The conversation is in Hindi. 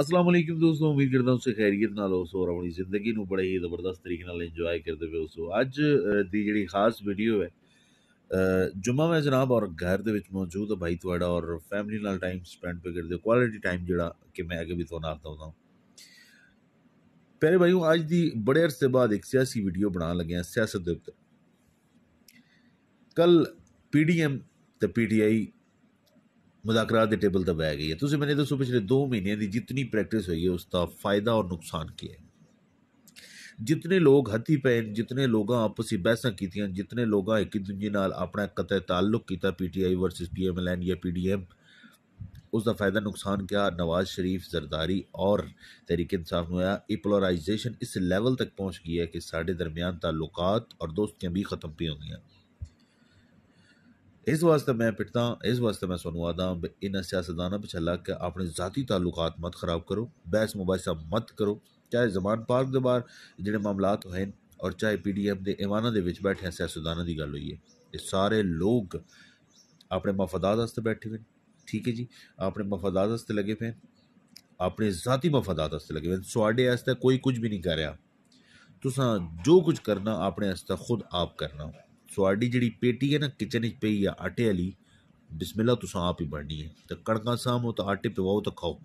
असलम दोस्तों उम्मीद करता हूँ उसे खैरियत ना उस और अपनी जिंदगी बड़े ही जबरदस्त तरीके इंजॉय करते हुए उसो अज की जी खास वीडियो है जुमा मैं जनाब और घर के मौजूद भाई थोड़ा और फैमिली ना टाइम स्पेंड पे करते क्वालिटी टाइम जरा कि मैं अगर भी थोड़ा ना दौदा पहले भाई हूँ अज की बड़े अरसे बाद एक सियासी वीडियो बना लगे सियासत के उत्तर कल पी डी एम तो पी टी आई मुजाकरात के टेबल तक बह गई है तुम मैंने दसो पिछले दो महीनों की जितनी प्रैक्टिस हुई है उसका फायदा और नुकसान क्या है जितने लोग हथी पे जितने लोग आपसी बहसा की जितने लोग एक दूजे न अपना कत ताल्लुक किया P T I versus P M L N या पी डी एम उसका फायदा नुकसान क्या नवाज शरीफ जरदारी और तरीके इंसाफ होया पोलराइजेन इस लैवल तक पहुँच गई है कि साढ़े दरमियान ताल्लुक और दोस्तियाँ भी खत्म पी हो गई इस वास्ते मैं पिटदा इस वास्ते मैं सुनू आदा इन सियासतदानों पिछले लग के अपने जाति तालुकात मत खराब करो बहस मुबासा मत करो चाहे जमान पार्क के बार जो मामलात हो और चाहे पी डी एम के ईवाना के बैठे सियासतदानों की गल हुई है सारे लोग अपने मफादात वास्ते बैठे हुए ठीक है जी अपने मफादात वास्ते लगे पे अपने जाती मफादात वास्ते लगे पे सुडे कोई कुछ भी नहीं कर रहा तो जो कुछ करना अपने खुद आप करना सोआडी ਜਿਹੜੀ ਪੇਟੀ ਹੈ ਨਾ ਕਿਚਨ 'ਚ ਪਈ ਆ ਆਟੇ ਵਾਲੀ ਬਿਸਮਿਲ੍ਲਾ ਤੁਸੀਂ ਆਪ ਹੀ ਬਣਨੀ ਹੈ ਤੇ ਕਣਕਾਂ ਸਾਹਮੋ ਤਾਂ ਆਟੇ ਪਵਾਓ ਤਾਂ ਖਾਓ